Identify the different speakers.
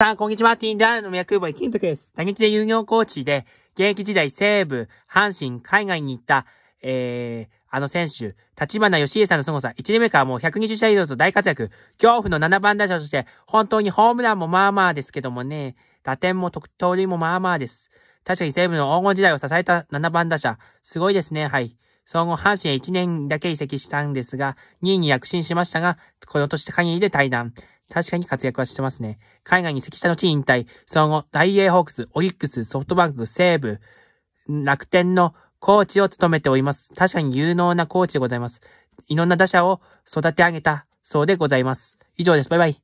Speaker 1: さん、こんにちは。ティンダーのーボイ、金徳です。打撃で有業コーチで、現役時代西部、阪神、海外に行った、えー、あの選手、立花義恵さんの凄さ、1年目からもう120試合以上と大活躍、恐怖の7番打者として、本当にホームランもまあまあですけどもね、打点も得盗塁もまあまあです。確かに西部の黄金時代を支えた7番打者、すごいですね、はい。総合阪神へ1年だけ移籍したんですが、2位に躍進しましたが、この年限りで退団。確かに活躍はしてますね。海外に移籍した後引退。その後、大英ホークス、オリックス、ソフトバンク、西武、楽天のコーチを務めております。確かに有能なコーチでございます。いろんな打者を育て上げたそうでございます。以上です。バイバイ。